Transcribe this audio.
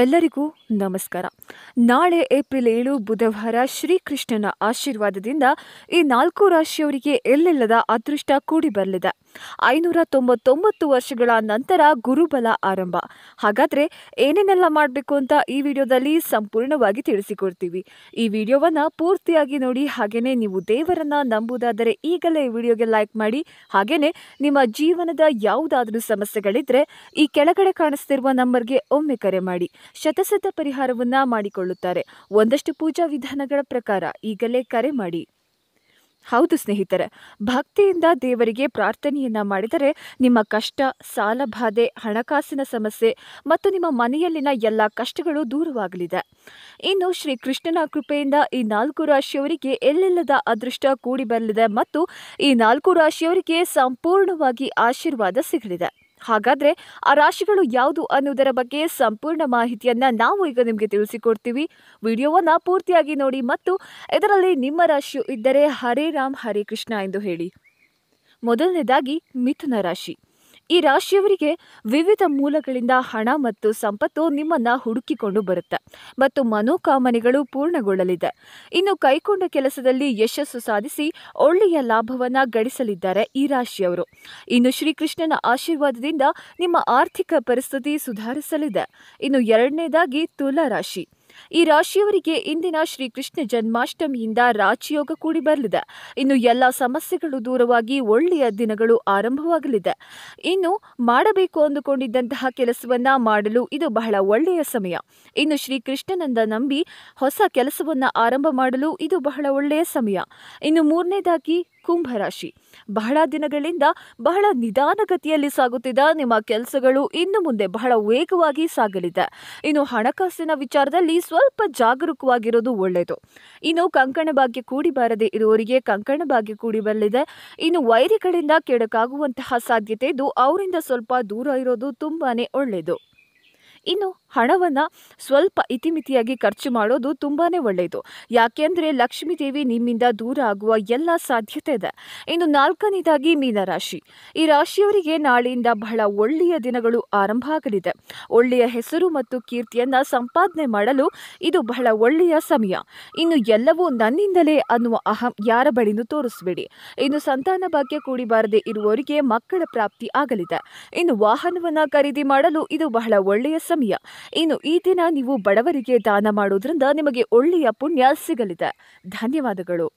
ಎಲ್ಲರಿಗೂ ನಮಸ್ಕಾರ ನಾಳೆ ಏಪ್ರಿಲ್ ಏಳು ಬುಧವಾರ ಶ್ರೀಕೃಷ್ಣನ ಆಶೀರ್ವಾದದಿಂದ ಈ ನಾಲ್ಕು ರಾಶಿಯವರಿಗೆ ಎಲ್ಲೆಲ್ಲದ ಅದೃಷ್ಟ ಕೂಡಿ ಬರಲಿದೆ ಐನೂರ ತೊಂಬತ್ತೊಂಬತ್ತು ವರ್ಷಗಳ ನಂತರ ಗುರುಬಲ ಆರಂಭ ಹಾಗಾದರೆ ಏನೇನೆಲ್ಲ ಮಾಡಬೇಕು ಅಂತ ಈ ವಿಡಿಯೋದಲ್ಲಿ ಸಂಪೂರ್ಣವಾಗಿ ತಿಳಿಸಿಕೊಡ್ತೀವಿ ಈ ವಿಡಿಯೋವನ್ನು ಪೂರ್ತಿಯಾಗಿ ನೋಡಿ ಹಾಗೆಯೇ ನೀವು ದೇವರನ್ನು ನಂಬುವುದಾದರೆ ಈಗಲೇ ಈ ವಿಡಿಯೋಗೆ ಲೈಕ್ ಮಾಡಿ ಹಾಗೆಯೇ ನಿಮ್ಮ ಜೀವನದ ಯಾವುದಾದರೂ ಸಮಸ್ಯೆಗಳಿದ್ದರೆ ಈ ಕೆಳಗಡೆ ಕಾಣಿಸ್ತಿರುವ ನಂಬರ್ಗೆ ಒಮ್ಮೆ ಕರೆ ಮಾಡಿ ಶತಸತ ಪರಿಹಾರವನ್ನ ಮಾಡಿಕೊಳ್ಳುತ್ತಾರೆ ಒಂದಷ್ಟು ಪೂಜಾ ವಿಧಾನಗಳ ಪ್ರಕಾರ ಈಗಲೇ ಕರೆ ಮಾಡಿ ಹೌದು ಸ್ನೇಹಿತರೆ ಭಕ್ತಿಯಿಂದ ದೇವರಿಗೆ ಪ್ರಾರ್ಥನೆಯನ್ನ ಮಾಡಿದರೆ ನಿಮ್ಮ ಕಷ್ಟ ಸಾಲ ಬಾಧೆ ಹಣಕಾಸಿನ ಸಮಸ್ಯೆ ಮತ್ತು ನಿಮ್ಮ ಮನೆಯಲ್ಲಿನ ಎಲ್ಲ ಕಷ್ಟಗಳು ದೂರವಾಗಲಿದೆ ಇನ್ನು ಶ್ರೀ ಕೃಷ್ಣನ ಕೃಪೆಯಿಂದ ಈ ನಾಲ್ಕು ರಾಶಿಯವರಿಗೆ ಎಲ್ಲೆಲ್ಲದ ಅದೃಷ್ಟ ಕೂಡಿ ಬರಲಿದೆ ಮತ್ತು ಈ ನಾಲ್ಕು ರಾಶಿಯವರಿಗೆ ಸಂಪೂರ್ಣವಾಗಿ ಆಶೀರ್ವಾದ ಸಿಗಲಿದೆ ಹಾಗಾದ್ರೆ ಆ ರಾಶಿಗಳು ಯಾವುದು ಅನ್ನೋದರ ಬಗ್ಗೆ ಸಂಪೂರ್ಣ ಮಾಹಿತಿಯನ್ನ ನಾವು ಈಗ ನಿಮಗೆ ತಿಳಿಸಿಕೊಡ್ತೀವಿ ವಿಡಿಯೋವನ್ನ ಪೂರ್ತಿಯಾಗಿ ನೋಡಿ ಮತ್ತು ಇದರಲ್ಲಿ ನಿಮ್ಮ ರಾಶಿಯು ಇದ್ದರೆ ಹರೇ ರಾಮ್ ಹರೇ ಕೃಷ್ಣ ಎಂದು ಹೇಳಿ ಮೊದಲನೇದಾಗಿ ಮಿಥುನ ರಾಶಿ ಈ ರಾಶಿಯವರಿಗೆ ವಿವಿಧ ಮೂಲಗಳಿಂದ ಹಣ ಮತ್ತು ಸಂಪತ್ತು ನಿಮ್ಮನ್ನ ಹುಡುಕಿಕೊಂಡು ಬರುತ್ತೆ ಮತ್ತು ಮನೋಕಾಮನೆಗಳು ಪೂರ್ಣಗೊಳ್ಳಲಿದೆ ಇನ್ನು ಕೈಕೊಂಡ ಕೆಲಸದಲ್ಲಿ ಯಶಸ್ಸು ಸಾಧಿಸಿ ಒಳ್ಳೆಯ ಲಾಭವನ್ನ ಗಳಿಸಲಿದ್ದಾರೆ ಈ ರಾಶಿಯವರು ಇನ್ನು ಶ್ರೀಕೃಷ್ಣನ ಆಶೀರ್ವಾದದಿಂದ ನಿಮ್ಮ ಆರ್ಥಿಕ ಪರಿಸ್ಥಿತಿ ಸುಧಾರಿಸಲಿದೆ ಇನ್ನು ಎರಡನೇದಾಗಿ ತುಲಾ ರಾಶಿ ಈ ರಾಶಿಯವರಿಗೆ ಇಂದಿನ ಶ್ರೀಕೃಷ್ಣ ಜನ್ಮಾಷ್ಟಮಿಯಿಂದ ರಾಜಯೋಗ ಕೂಡಿ ಬರಲಿದೆ ಇನ್ನು ಎಲ್ಲ ಸಮಸ್ಯೆಗಳು ದೂರವಾಗಿ ಒಳ್ಳೆಯ ದಿನಗಳು ಆರಂಭವಾಗಲಿದೆ ಇನ್ನು ಮಾಡಬೇಕು ಅಂದುಕೊಂಡಿದ್ದಂತಹ ಕೆಲಸವನ್ನ ಮಾಡಲು ಇದು ಬಹಳ ಒಳ್ಳೆಯ ಸಮಯ ಇನ್ನು ಶ್ರೀಕೃಷ್ಣನಂದ ನಂಬಿ ಹೊಸ ಕೆಲಸವನ್ನ ಆರಂಭ ಮಾಡಲು ಇದು ಬಹಳ ಒಳ್ಳೆಯ ಸಮಯ ಇನ್ನು ಮೂರನೇದಾಗಿ ಕುಂಭರಾಶಿ ಬಹಳ ದಿನಗಳಿಂದ ಬಹಳ ನಿಧಾನಗತಿಯಲ್ಲಿ ಸಾಗುತ್ತಿದ್ದ ನಿಮ್ಮ ಕೆಲಸಗಳು ಇನ್ನು ಮುಂದೆ ಬಹಳ ವೇಗವಾಗಿ ಸಾಗಲಿದೆ ಇನ್ನು ಹಣಕಾಸಿನ ವಿಚಾರದಲ್ಲಿ ಸ್ವಲ್ಪ ಜಾಗರೂಕವಾಗಿರೋದು ಒಳ್ಳೆಯದು ಇನ್ನು ಕಂಕಣ ಭಾಗ್ಯ ಕೂಡಿ ಬಾರದೆ ಇರುವವರಿಗೆ ಕಂಕಣ ಭಾಗ್ಯ ಕೂಡಿ ಬರಲಿದೆ ಇನ್ನು ವೈರಿಗಳಿಂದ ಕೆಡಕಾಗುವಂತಹ ಸಾಧ್ಯತೆ ಇದ್ದು ಅವರಿಂದ ಸ್ವಲ್ಪ ದೂರ ಇರೋದು ತುಂಬಾನೇ ಒಳ್ಳೆಯದು ಇನ್ನು ಹಣವನ್ನು ಸ್ವಲ್ಪ ಇತಿಮಿತಿಯಾಗಿ ಖರ್ಚು ಮಾಡೋದು ತುಂಬಾ ಒಳ್ಳೆಯದು ಯಾಕೆಂದರೆ ಲಕ್ಷ್ಮೀ ದೇವಿ ನಿಮ್ಮಿಂದ ದೂರ ಆಗುವ ಎಲ್ಲ ಸಾಧ್ಯತೆ ಇದೆ ಇನ್ನು ನಾಲ್ಕನೇದಾಗಿ ಮೀನರಾಶಿ ಈ ರಾಶಿಯವರಿಗೆ ನಾಳೆಯಿಂದ ಬಹಳ ಒಳ್ಳೆಯ ದಿನಗಳು ಆರಂಭ ಆಗಲಿದೆ ಒಳ್ಳೆಯ ಹೆಸರು ಮತ್ತು ಕೀರ್ತಿಯನ್ನು ಸಂಪಾದನೆ ಮಾಡಲು ಇದು ಬಹಳ ಒಳ್ಳೆಯ ಸಮಯ ಇನ್ನು ಎಲ್ಲವೂ ನನ್ನಿಂದಲೇ ಅನ್ನುವ ಅಹಂ ಯಾರ ಬಳಿನೂ ತೋರಿಸಬೇಡಿ ಇನ್ನು ಸಂತಾನ ಭಾಗ್ಯ ಕೂಡಿಬಾರದೆ ಇರುವವರಿಗೆ ಮಕ್ಕಳ ಪ್ರಾಪ್ತಿ ಆಗಲಿದೆ ಇನ್ನು ವಾಹನವನ್ನು ಖರೀದಿ ಮಾಡಲು ಇದು ಬಹಳ ಒಳ್ಳೆಯ ಸಮಯ ಇನ್ನು ಈ ದಿನ ನೀವು ಬಡವರಿಗೆ ದಾನ ಮಾಡೋದ್ರಿಂದ ನಿಮಗೆ ಒಳ್ಳೆಯ ಪುಣ್ಯ ಸಿಗಲಿದೆ ಧನ್ಯವಾದಗಳು